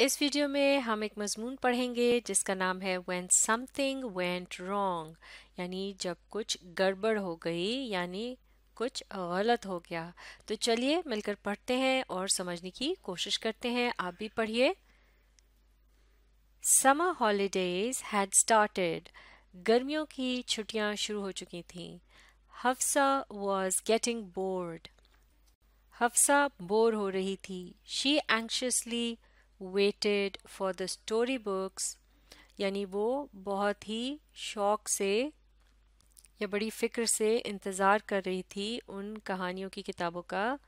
इस वीडियो में हम एक मजमून पढ़ेंगे जिसका नाम है व्हेन समथिंग वेंट रॉन्ग यानी जब कुछ गड़बड़ हो गई यानी कुछ गलत हो गया तो चलिए मिलकर पढ़ते हैं और समझने की कोशिश करते हैं आप भी पढ़िए समर हॉलीडेज हैड स्टार्टेड गर्मियों की छुट्टियां शुरू हो चुकी थीं Hafsa was getting bored Hafsa bore हो रही थी she anxiously waited for the story books यानी वो बहुत ही शौक से या बड़ी फ़िक्र से इंतज़ार कर रही थी उन कहानियों की किताबों का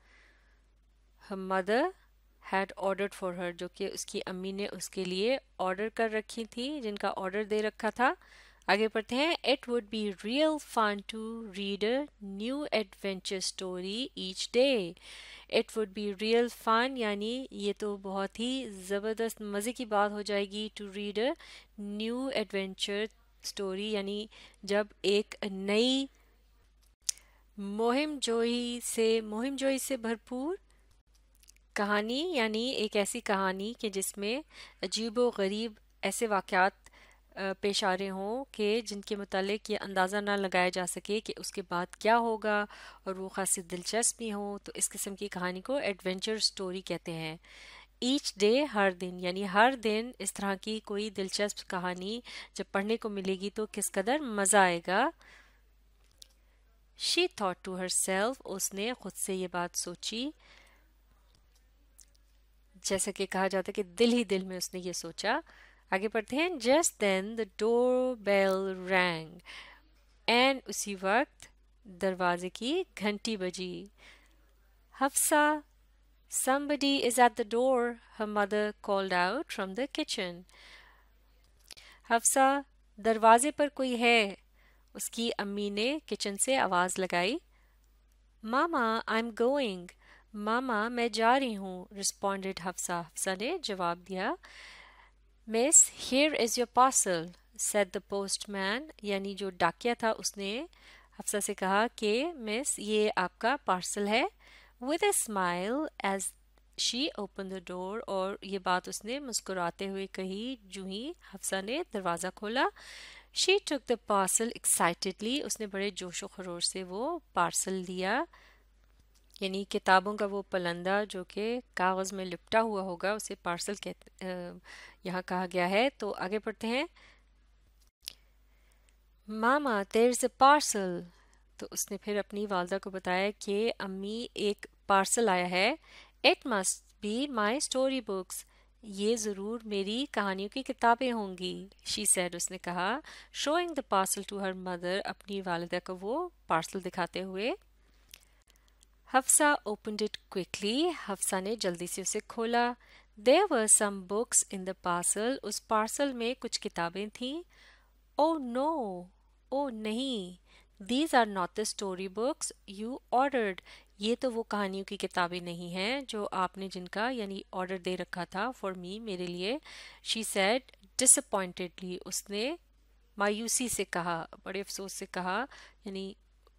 mother had ordered for her जो कि उसकी अम्मी ने उसके लिए ऑर्डर कर रखी थी जिनका ऑर्डर दे रखा था आगे पढ़ते हैं it would be real fun to read a new adventure story each day it would be real fun यानी ये तो बहुत ही ज़बरदस्त मज़े की बात हो जाएगी to read a new adventure story यानी जब एक नई मुहिम जोई से मुहिम जोई से भरपूर कहानी यानी एक ऐसी कहानी कि जिसमें अजीब व गरीब ऐसे वाक़ात पेश आ रहे हों कि जिनके मतलब ये अंदाज़ा ना लगाया जा सके कि उसके बाद क्या होगा और वो खासी दिलचस्प भी हों तो इस किस्म की कहानी को एडवेंचर स्टोरी कहते हैं ईच डे हर दिन यानी हर दिन इस तरह की कोई दिलचस्प कहानी जब पढ़ने को मिलेगी तो किस कदर मज़ा आएगा she thought to herself उसने खुद से ये बात सोची जैसा कि कहा जाता है कि दिल ही दिल में उसने ये सोचा आगे पढ़ते हैं just then the door bell rang and उसी वक्त दरवाजे की घंटी बजी Hafsa somebody is at the door her mother called out from the kitchen hafsa दरवाजे पर कोई है उसकी अम्मी ने किचन से आवाज़ लगाई mama i'm going mama मामा मैं जा रही हूँ रिस्पॉन्डेड hafsa हफ्सा ने जवाब दिया miss here is your parcel said the postman यानी जो डाकिया था उसने हफ्सा से कहा कि मिस ये आपका पार्सल है with a smile as she open the door और ये बात उसने मुस्कुराते हुए कही जू ही हफ्सा ने दरवाज़ा खोला she took the parcel excitedly उसने बड़े जोश खरोश से वो पार्सल लिया यानी किताबों का वो पलंदा जो कि कागज़ में लिपटा हुआ होगा उसे पार्सल कह यहाँ कहा गया है तो आगे पढ़ते हैं मामा देर इज़ ए पार्सल तो उसने फिर अपनी वालदा को बताया कि अम्मी एक पार्सल आया है it must be my story books ये ज़रूर मेरी कहानियों की किताबें होंगी शी सैड उसने कहा showing the parcel to her mother अपनी वालदा को वो पार्सल दिखाते हुए Hafsa opened it quickly Hafsa ने जल्दी से उसे खोला there were some books in the parcel उस पार्सल में कुछ किताबें थीं ओ नो ओ नहीं these are not the story books you ordered ये तो वो कहानियों की किताबें नहीं हैं जो आपने जिनका यानी ऑर्डर दे रखा था फॉर मी मेरे लिए शी सेड डिसअपॉइंटेडली उसने मायूसी से कहा बड़े अफसोस से कहा यानी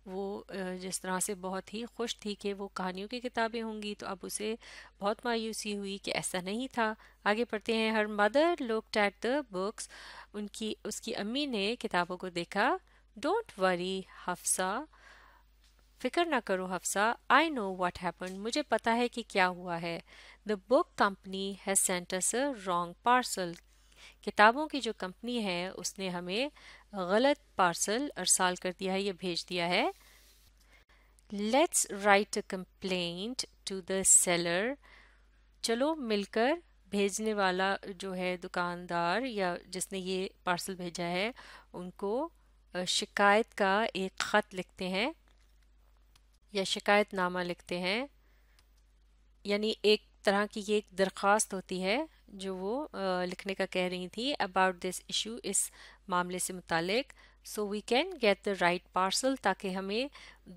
वो जिस तरह से बहुत ही खुश थी कि वो कहानियों की किताबें होंगी तो अब उसे बहुत मायूसी हुई कि ऐसा नहीं था आगे पढ़ते हैं her mother look at the books उनकी उसकी अम्मी ने किताबों को देखा डोंट वरी हफ्सा फिक्र ना करो Hafsa I know what happen मुझे पता है कि क्या हुआ है the book company has sent us a wrong parcel किताबों की जो कंपनी है उसने हमें गलत पार्सल अरसाल कर दिया है ये भेज दिया है let's write a complaint to the seller चलो मिलकर भेजने वाला जो है दुकानदार या जिसने ये पार्सल भेजा है उनको शिकायत का एक ख़त लिखते हैं या शिकायत नामा लिखते हैं यानी एक तरह की ये एक दरख्वास्त होती है जो वो लिखने का कह रही थी अबाउट दिस इशू इस मामले से मुतालिक so we can get the right parcel ताकि हमें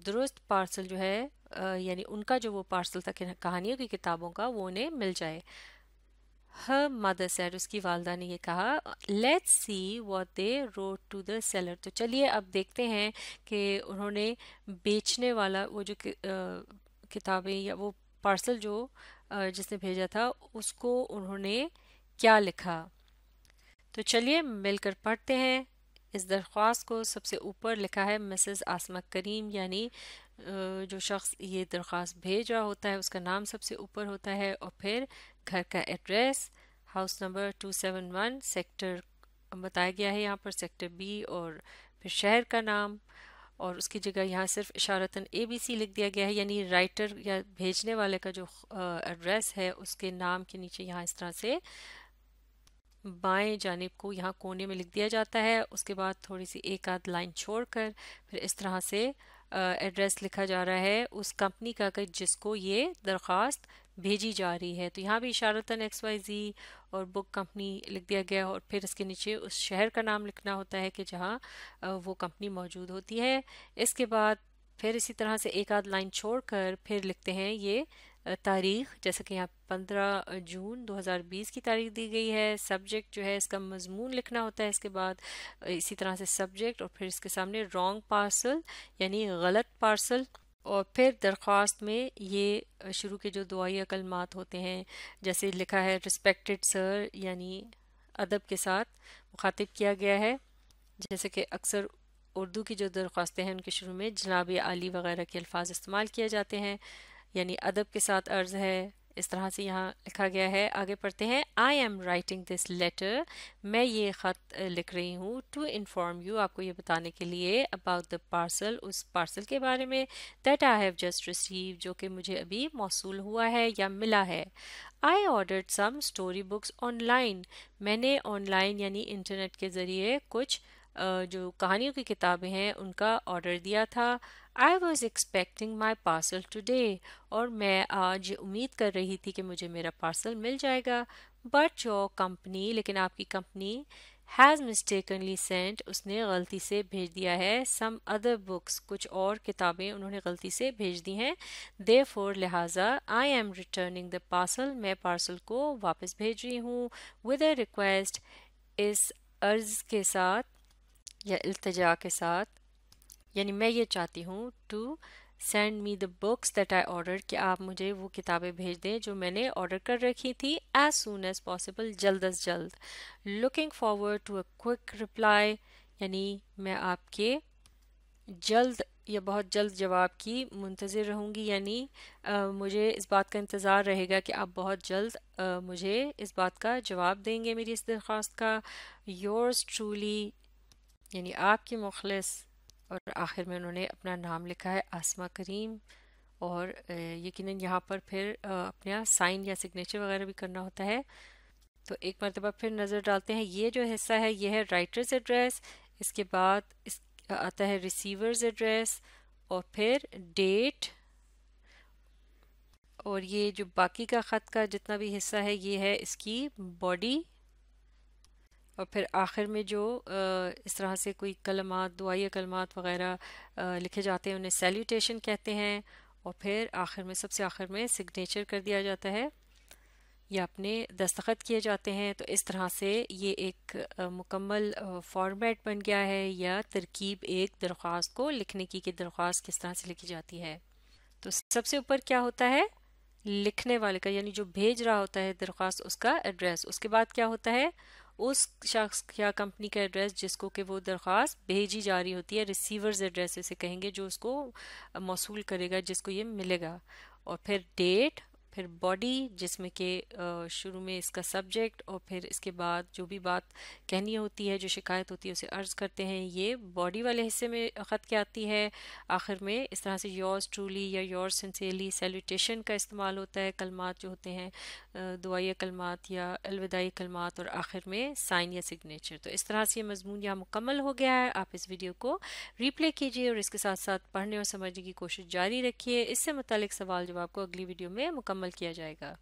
दुरुस्त पार्सल जो है यानी उनका जो वो पार्सल था कहानियों की किताबों का वो उन्हें मिल जाए हर मदर सैड उसकी वालदा ने यह कहा let's see what they wrote to the seller तो चलिए अब देखते हैं कि उन्होंने बेचने वाला वो जो किताबें या वो पार्सल जो जिसने भेजा था उसको उन्होंने क्या लिखा तो चलिए मिलकर पढ़ते हैं इस दरख्वास्त को सबसे ऊपर लिखा है मिसेस आसमा करीम यानी जो शख्स ये दरख्वास्त भेज रहा होता है उसका नाम सबसे ऊपर होता है और फिर घर का address house number two seven one sector बताया गया है यहाँ पर सेक्टर बी और फिर शहर का नाम और उसकी जगह यहाँ सिर्फ इशारतन ए बी सी लिख दिया गया है यानी राइटर या भेजने वाले का जो एड्रेस है उसके नाम के नीचे यहाँ इस तरह से बाएं जानब को यहाँ कोने में लिख दिया जाता है उसके बाद थोड़ी सी एक आध लाइन छोड़कर फिर इस तरह से एड्रेस लिखा जा रहा है उस कंपनी का जिसको ये दरख्वास्त भेजी जा रही है तो यहाँ भी इशारतन एक्स वाई जी और बुक कंपनी लिख दिया गया और फिर इसके नीचे उस शहर का नाम लिखना होता है कि जहाँ वो कंपनी मौजूद होती है इसके बाद फिर इसी तरह से एक आध लाइन छोड़कर फिर लिखते हैं ये तारीख जैसे कि यहाँ पंद्रह जून 2020 की तारीख दी गई है सब्जेक्ट जो है इसका मजमून लिखना होता है इसके बाद इसी तरह से सब्जेक्ट और फिर इसके सामने रॉन्ग पार्सल यानी गलत पार्सल और फिर दरख्वास्त में ये शुरू के जो दुआई कलमात होते हैं जैसे लिखा है रिस्पेक्टेड सर यानी अदब के साथ मुखातिब किया गया है जैसे कि अक्सर उर्दू की जो दरख्वास्तें हैं उनके शुरू में जनाब आली वगैरह के अल्फाज इस्तेमाल किए जाते हैं यानी अदब के साथ अर्ज़ है इस तरह से यहाँ लिखा गया है आगे पढ़ते हैं I am writing this letter मैं ये ख़त लिख रही हूँ टू इन्फॉर्म यू आपको ये बताने के लिए अबाउट द पार्सल उस पार्सल के बारे में that I have just receive जो कि मुझे अभी मौसू हुआ है या मिला है I order some story books online मैंने ऑनलाइन यानी इंटरनेट के ज़रिए कुछ जो कहानियों की किताबें हैं उनका ऑर्डर दिया था I was expecting my parcel today और मैं आज उम्मीद कर रही थी कि मुझे मेरा पार्सल मिल जाएगा बट योर कंपनी लेकिन आपकी कंपनी हैज़ मिस्टेकनली सेंट उसने गलती से भेज दिया है सम अदर बुक्स कुछ और किताबें उन्होंने गलती से भेज दी हैं दे फोर लिहाजा I am returning the parcel मैं पार्सल को वापस भेज रही हूँ विद अ रिक्वेस्ट इस अर्ज़ के साथ या अल्तजा के साथ यानी मैं ये चाहती हूँ to send me the books that I order कि आप मुझे वो किताबें भेज दें जो मैंने ऑर्डर कर रखी थी एज सुन एज पॉसिबल जल्द अज जल्द looking forward to a quick reply यानी मैं आपके जल्द या बहुत जल्द जवाब की मुंतज़र रहूँगी यानी आ, मुझे इस बात का इंतज़ार रहेगा कि आप बहुत जल्द आ, मुझे इस बात का जवाब देंगे मेरी इस दरख्वास्त का योर्स ट्रूली यानी आपकी मुखलस और आखिर में उन्होंने अपना नाम लिखा है आसमा करीम और यकीन यहाँ पर फिर अपना साइन या सिग्नेचर वगैरह भी करना होता है तो एक मरतबा फिर नज़र डालते हैं ये जो हिस्सा है ये है राइटर्स एड्रेस इसके बाद इस आता है रिसीवर्स एड्रेस और फिर डेट और ये जो बाकी का ख़त का जितना भी हिस्सा है ये है इसकी बॉडी और फिर आखिर में जो इस तरह से कोई कलमात दुआई कलमात वगैरह लिखे जाते हैं उन्हें सैल्यूटेशन कहते हैं और फिर आखिर में सबसे आखिर में सिग्नेचर कर दिया जाता है या अपने दस्तखत किए जाते हैं तो इस तरह से ये एक मुकम्मल फॉर्मेट बन गया है या तरकीब एक दरख्वास्त को लिखने की कि दरख्वास्त किस तरह से लिखी जाती है तो सबसे ऊपर क्या होता है लिखने वाले का यानी जो भेज रहा होता है दरख्वास्त उसका एड्रेस उसके बाद क्या होता है उस शख्स या कंपनी का एड्रेस जिसको कि वो दरख्वास्त भेजी जा रही होती है रिसीवर्स एड्रेस से कहेंगे जो उसको मौसू करेगा जिसको ये मिलेगा और फिर डेट फिर बॉडी जिसमें कि शुरू में इसका सब्जेक्ट और फिर इसके बाद जो भी बात कहनी होती है जो शिकायत होती है उसे अर्ज़ करते हैं ये बॉडी वाले हिस्से में ख़त के आती है आखिर में इस तरह से योर्स ट्रूली या योर्स सेंसेली सेल्यूटेशन का इस्तेमाल होता है कलमात जो होते हैं दुआई कलमात या अलविदाई कलमात और आखिर में साइन या सिग्नेचर तो इस तरह से ये मजमून यहाँ मुकम्मल हो गया है आप इस वीडियो को रीप्ले कीजिए और इसके साथ साथ पढ़ने और समझने की कोशिश जारी रखिए इससे मतलब सवाल जवाब को अगली वीडियो में मुकम्मल किया जाएगा